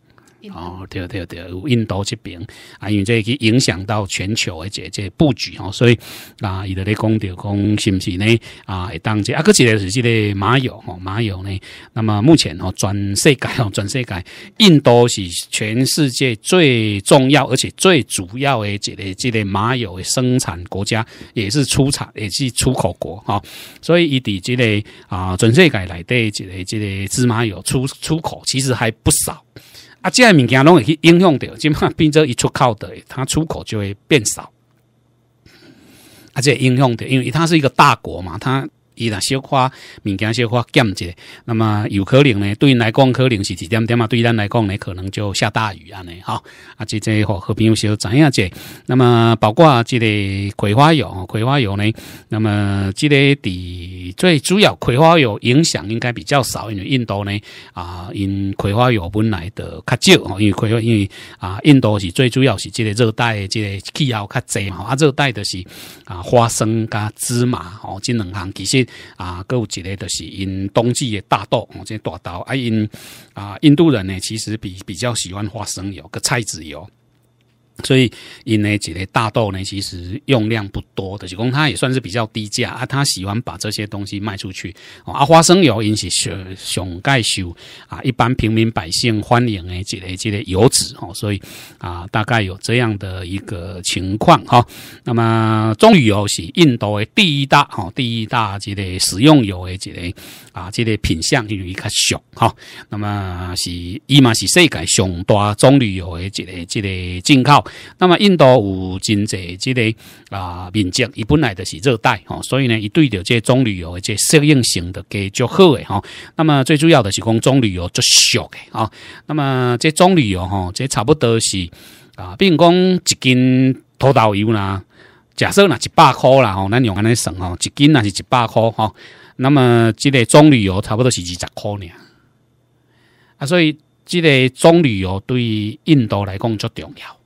哦，对对对，有印度这边，啊，因为这去影响到全球的这这布局哦，所以啊，伊在咧讲着讲是不是呢？啊，当这啊，个一个是这个麻油哦，麻油呢？那么目前哦，全世界哦，全世界，印度是全世界最重要而且最主要的这个这个麻油生产国家，也是出产也是出口国哈，所以伊伫这个啊，全世界内底这个这个芝麻油出出口其实还不少。啊，这些物件拢会应用响到，即嘛变做一出口的，它出口就会变少。啊，这应用的，因为它是一个大国嘛，它。伊若小花，物件小花减者，那么有可能呢？对因来讲，可能是一点点啊？对咱来讲呢，可能就下大雨安尼吼。啊！即吼和朋友小知影者，那么包括即个葵花油，葵花油呢？那么即个伫最主要葵花油影响应该比较少，因为印度呢啊，因葵花油本来的较少，因为葵花因为啊，印度是最主要是即个热带即个气候较济嘛，啊，热带的是啊花生加芝麻吼，即两项其实。啊，购有一类的是因冬季的大豆，哦，这些大豆啊，因啊，印度人呢，其实比比较喜欢花生油跟菜籽油。所以，因呢，这类大豆呢，其实用量不多的，是讲它也算是比较低价啊。他喜欢把这些东西卖出去啊，花生油因是上盖秀啊，一般平民百姓欢迎的这类这类油脂哦。所以啊，大概有这样的一个情况哈。那么，棕榈油是印度的第一大哈，第一大这类食用油的这类。啊，这个品相就一较俗哈，那么是伊嘛是世界上大棕旅游的一个一个进口。那么印度有真侪这个啊面积，伊本来就是热带哈，所以呢，伊对着这棕旅游的这适应性的给较好诶哈。那么最主要的是讲中旅游最熟的啊。那么这棕旅游哈，这差不多是啊，比如讲一斤土豆油啦，假设呢一百块啦，吼，咱用安尼算哦，一斤那是一百块吼。那么，这个中旅游差不多是二十块呢。啊，所以这个中旅游对于印度来讲最重要。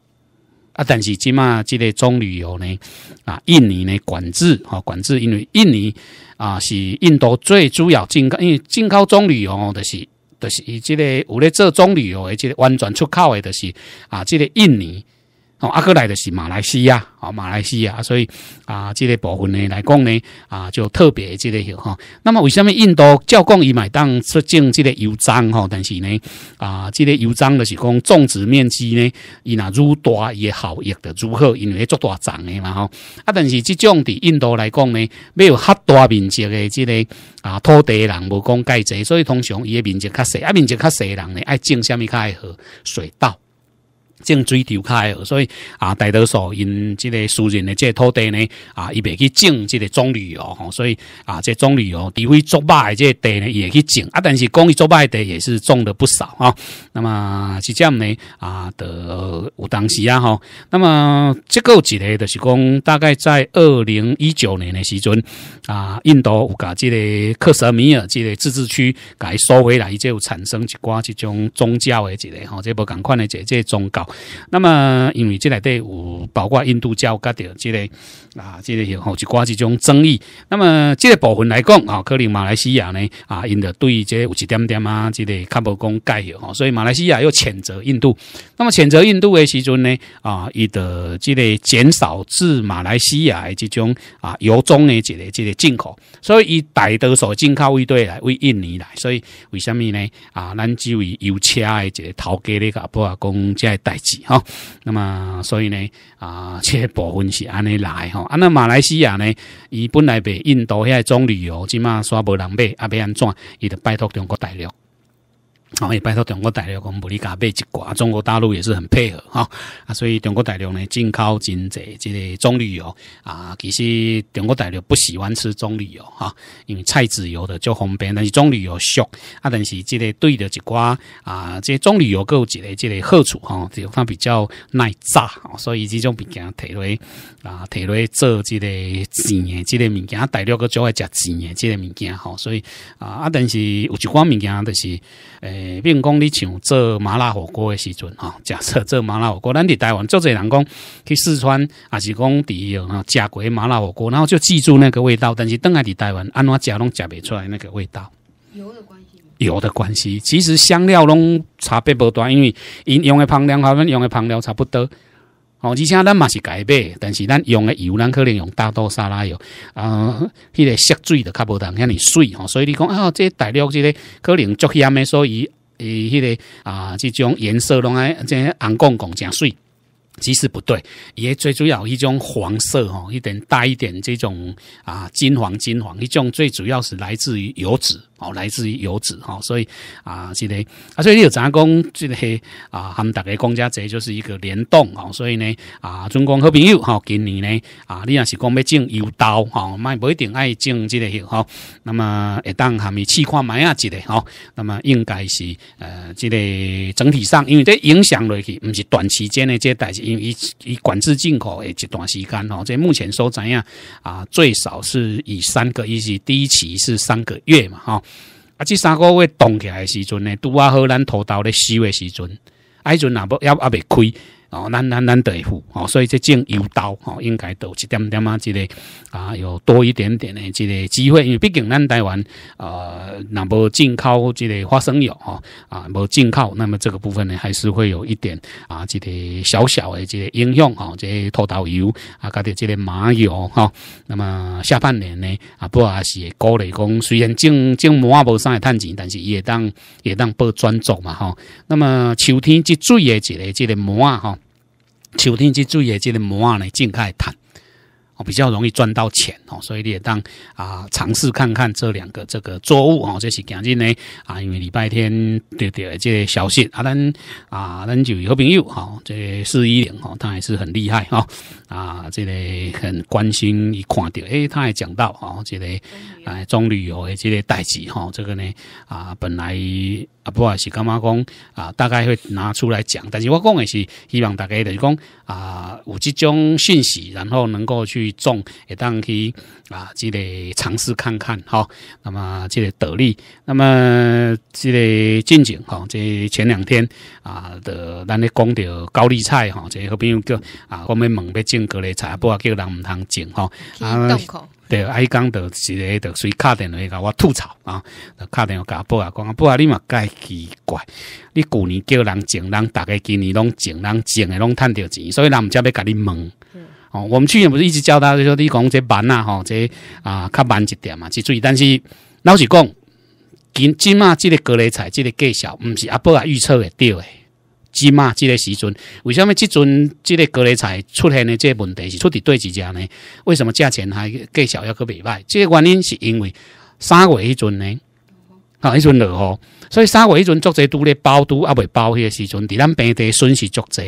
啊，但是起码这个中旅游呢，啊，印尼呢管制啊管制，因为印尼啊是印度最主要进，口，因为进口中旅游哦，就是就是以这个有咧做中旅游，而且完全出口的，就是啊，这个印尼。哦，阿哥来的是马来西亚，哦，马来西亚，所以啊，这个部分呢，来讲呢，啊，就特别这个吼。那么为什么印度照讲伊买当出种这个油棕吼？但是呢，啊，这个油棕的是讲种植面积呢，伊那如大也好，也的如何，因为做大种的嘛吼。啊，但是这种的印度来讲呢，没有很大面积的这个啊土地，人无讲盖济，所以通常伊的面积较细，啊，面积较细人呢爱种物较爱喝水稻。种水调开，所以啊，大多数因这个私人的这土地呢，啊，伊袂去种这个棕榈哦，所以啊，这棕榈哦，除非作即这地呢，也去种啊，但是讲伊作败地也是种的不少啊。那么是这样呢啊，有当时啊吼，那么这个一个就是讲大概在二零一九年的时阵啊，印度有甲这个克什米尔这个自治区改收回来，就产生一寡这种宗教的这个吼，这无共款的这这宗教。那么，因为这底有包括印度教噶的这类啊，这类也好就关这种争议。那么，这个部分来讲啊，可能马来西亚呢啊，因的对这有一点点啊，这类看不公盖有，所以马来西亚又谴责印度。那么，谴责印度的时阵呢啊，伊的这类减少自马来西亚的这种啊，由衷的这类这类进口。所以以大多数进口卫对来为印尼来，所以为什么呢？啊，咱即位油车的一个头家咧，甲阿啊讲即个代志吼。那么，所以呢，啊，这部分是安尼来吼。啊，那马来西亚呢，伊本来被印度遐种旅游，即嘛刷无人买，啊，要安怎，伊就拜托中国大陆。好，也拜托中国大陆讲不离加买一寡，中国大陆也是很配合哈啊，所以中国大陆呢进口真济，即个棕榈油啊，其实中国大陆不喜欢吃棕榈油哈，因为菜籽油的就方便，但是棕榈油俗啊，但是即个对的一寡啊，即棕榈油有一个即个好处哈，即款比较耐炸，所以即种物件提来啊，提来做即个钱的即个物件，大陆个就爱食钱的即个物件吼，所以啊啊，但是有一寡物件就是诶。诶，比如讲你像做麻辣火锅的时阵哈，假设做麻辣火锅，咱伫台湾做这人讲去四川，也是讲伫啊吃过麻辣火锅，然后就记住那个味道。但是等下伫台湾，安怎食拢食袂出来那个味道？油的关系。油的关系，其实香料拢差别无大，因为因用的香料，他们用的香料差不多。而且咱嘛是改买，但是咱用的油，咱可能用大豆沙拉油，啊，迄个色水的较无同，遐尼水，吼，所以你讲啊，这大陆即个可能足起的，所以伊迄个啊，这种颜色拢爱这红光光正水。其实不对，也最主要一种黄色吼，一点带一点这种啊金黄金黄一种，最主要是来自于油脂哦，来自于油脂哈，所以啊，即个啊，所以你有常讲即个啊，他们大概公家这就是一个联动哦，所以呢啊，中共好朋友哈，今年呢啊，你若是讲要种油豆哈，卖不一定爱种即个吼，那么会当含去试看买啊即个吼，那么应该是呃即个整体上，因为这影响落去，不是短时间的这代志。因为以以管制进口诶一段时间哦，即目前所知影啊最少是以三个，一是第一期是三个月嘛，吼，啊，即三个月冻起来时阵呢，拄啊好咱土豆咧收诶时阵，啊迄阵若要也也未开。哦，咱咱咱得付哦，所以这种油刀哦，应该都一点点啊，这个啊，有多一点点的这个机会，因为毕竟咱台湾呃，那无进口这个花生油哈，啊无进口，那么这个部分呢，还是会有一点啊，这个小小的这个影响哈，这土豆油啊，加点这个麻油哈，那么下半年呢，啊不也是鼓励讲，虽然种种麻无上海探钱，但是也当也当被转走嘛哈，那么秋天即水的这个这类麻哈。秋天去种业个的麦呢，静态谈哦，比较容易赚到钱哦，所以你也当啊尝试看看这两个这个作物哦。这是今日呢啊，因为礼拜天得到这个消息啊，咱啊咱就有个朋友哈，这四一零哈，他还是很厉害哈啊，这个很关心一看到诶，他还讲到哦，这个啊种旅游的这个代志哈，这个呢啊本来。啊，不也是感觉讲啊？大概会拿出来讲，但是我讲的是希望大家就是讲啊，有这种讯息，然后能够去种，也当去啊，即个尝试看看哈。那么即个得力，那么即个进景哈。即前两天啊的，咱咧讲到高丽菜哈，即好友叫啊，我们猛要种高丽菜，不啊，叫人唔通种哈。啊，动。对，爱讲的时来，到随敲电话甲我吐槽啊，敲电话甲阿婆啊，讲阿婆啊，你嘛怪奇怪，你旧年叫人整人，大个今年拢整人整的拢赚着钱，所以人毋才要甲你问。哦，我们去年不是一直教他，就说你讲这慢啊，吼，这啊较慢一点嘛，去注意。但是老实讲，今今嘛，这个隔离菜，这个计小，不是阿婆啊预测的对诶。即嘛，即个时阵，为什么即阵即个高丽菜出现的即个问题是出伫对几家呢？为什么价钱还计续要阁袂歹？即个原因是因为三月迄阵呢，啊，迄阵落雨，所以三月迄阵作者都咧包都啊未包迄个时阵，伫咱平地损失作价。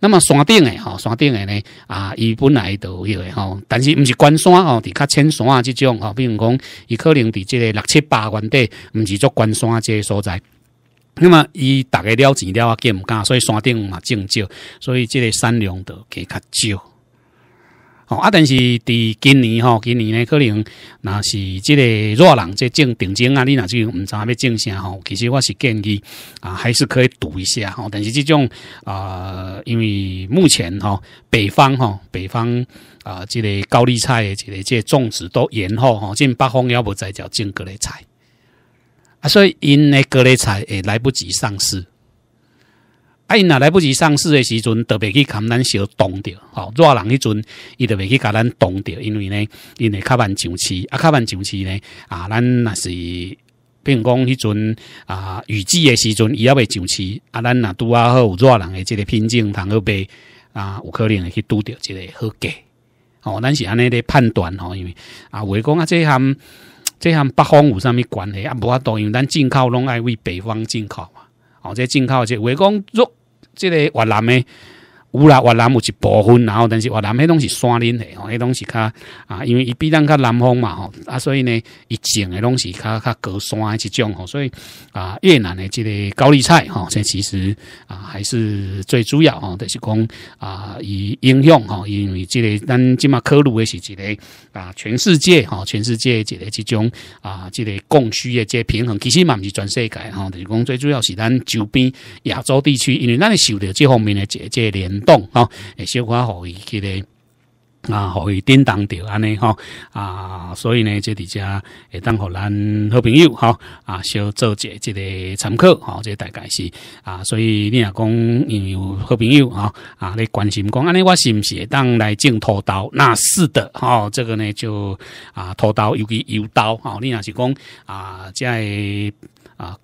那么山顶的吼，山顶的呢，啊，伊本来就有的吼，但是毋是关山哦，伫较浅山啊，这种吼，比如讲，伊可能伫即个六七八元地，毋是做关山这所在。那么伊大概了钱了啊，见唔敢，所以山顶嘛种少，所以即个山量的给较少。哦啊，但是伫今年吼，今年呢可能那是即个热人即种顶种啊，你那就唔知要种啥吼。其实我是建议啊，还是可以赌一下吼。但是即种啊，因为目前吼北方吼北方啊，即个高丽菜的即个即种植都延后吼，即北方要不再叫种格类菜。啊，所以因诶各类菜也来不及上市。啊，因若来不及上市的时阵，特别去扛咱小冻掉。吼热人迄阵，伊特别去甲咱冻掉，因为呢，因会较慢上市，啊，较慢上市呢，啊，咱若是，比如讲迄阵啊，雨季的时阵，伊要未上市，啊，咱若拄啊好有热人，的即个品种通好被啊，有可能会去拄着即个好价。哦，咱是安尼咧判断吼，因为啊，话讲啊，即项。即和北方有啥咪关系啊？无法多，因为咱进口拢爱为北方进口嘛。哦，即进口即为讲做即个越南的。乌啦，越南有一部分，然后但是越南迄拢是山林的，吼，迄些是较啊，因为伊比咱较南方嘛，吼，啊，所以呢，伊种的拢是较较高山一种，吼，所以啊，越南的这个高丽菜，吼，这其实啊还是最主要，哦，就是讲啊以影响，吼，因为这个咱今嘛科鲁的是一个啊，全世界，哈，全世界一个这种啊，这个供需的这平衡，其实嘛不是全世界，哈，就是讲最主要是咱周边亚洲地区，因为咱是受着这方面的这这连。动哈，小可互伊记咧。啊，互伊叮当着安尼吼啊，所以呢，这伫遮会当互咱好朋友吼啊，小做者即个参考吼，即、这大概是啊，所以你若讲因为有好朋友吼啊，你关心讲安尼，我是毋是会当来种土豆？那是的哈，这个呢就啊土豆尤其油刀哈，你若是讲啊在。啊，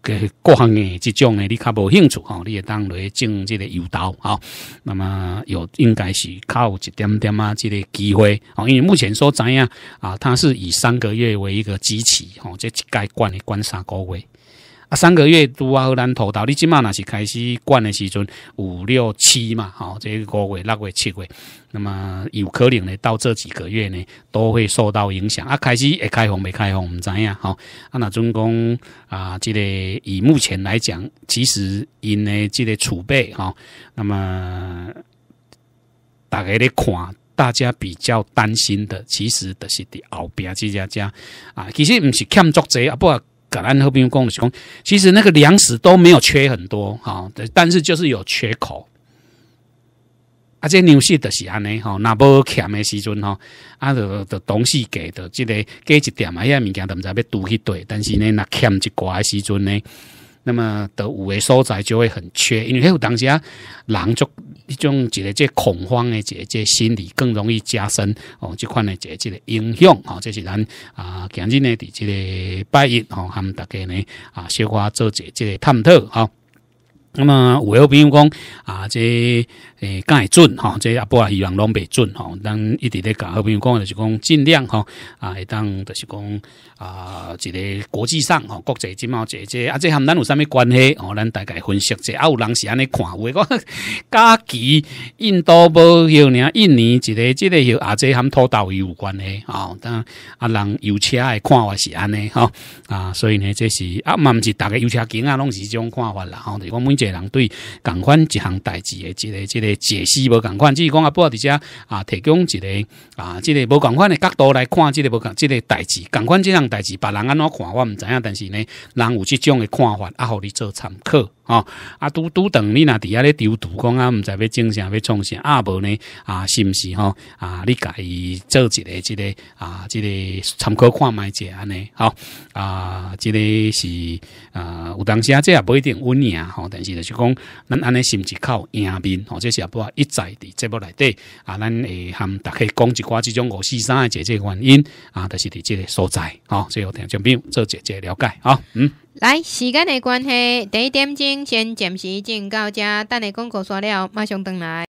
各行业这种的你较无兴趣哦，你会当来种这个油刀啊。那么有应该是靠一点点啊，这个机会哦。因为目前说怎样啊，它是以三个月为一个基期哦，这一概罐的管三个月。啊，三个月都啊很难投到。你即码那是开始灌的时阵五六七嘛，哦，这个五月、六月、七月，那么有可能呢，到这几个月呢，都会受到影响。啊，开始会开放没开放，唔知呀，吼，啊，那总共啊，这个以目前来讲，其实因呢，这个储备哈，那么大家的看，大家比较担心的，其实都是伫后边这家家啊，其实唔是欠足者啊不。两岸和平共处，其实那个粮食都没有缺很多哈，但是就是有缺口。啊，这牛气的安尼哈，那不欠的时阵哈，啊，就就东西给的，这个给一点啊，一些物件他们要堆去堆，但是呢，那欠一挂的时阵呢。那么的五位所在就会很缺，因为有当时啊，狼就一种这个这恐慌的这个心理更容易加深哦，这款的这个影响哦，这是咱啊今日呢，第这个拜一哦，和大家呢啊，小花做一这个探讨哈。那么，五有朋友讲啊这。诶，敢会准吼，即阿波啊，希望拢袂准吼。咱一直咧讲，好比讲就是讲尽量吼啊，会当就是讲啊，一个国际上吼，国际经贸这些啊，即含咱有啥物关系？吼，咱大概分析者啊，有人是安尼看，我讲加急印度波去尔印尼一个，即个又啊，即含土豆伊有关系吼，当啊人有车诶，看法是安尼吼啊，所以呢，这是啊，嘛毋是逐个有车经啊，拢是种看法啦。吼，是讲每一个人对共款一项代志诶，这个这个。解析无共款，只是讲阿波伫遮啊提供一个啊，即个无共款的角度来看，即个无共即个代志，共款即样代志，别人安怎看，我毋知影，但是呢，人有即种的看法，啊，互你做参考。吼啊拄拄当你若伫遐咧拄讲啊毋知要正啥，要创啥啊无呢啊是毋是吼啊你家己做一个即个啊即个参考看觅者安尼吼啊即个是啊有当时啊这也不一定稳赢吼但是就是讲咱安尼是毋是赢面吼这是也不一在伫节目内底啊咱会合逐家讲一寡即种五四三的姐姐原因啊就是伫即个所在吼这个我听 jimmy 做姐姐了解吼嗯来，时间的关系，第一点钟先暂时进行到这，等你广告刷了，马上回来。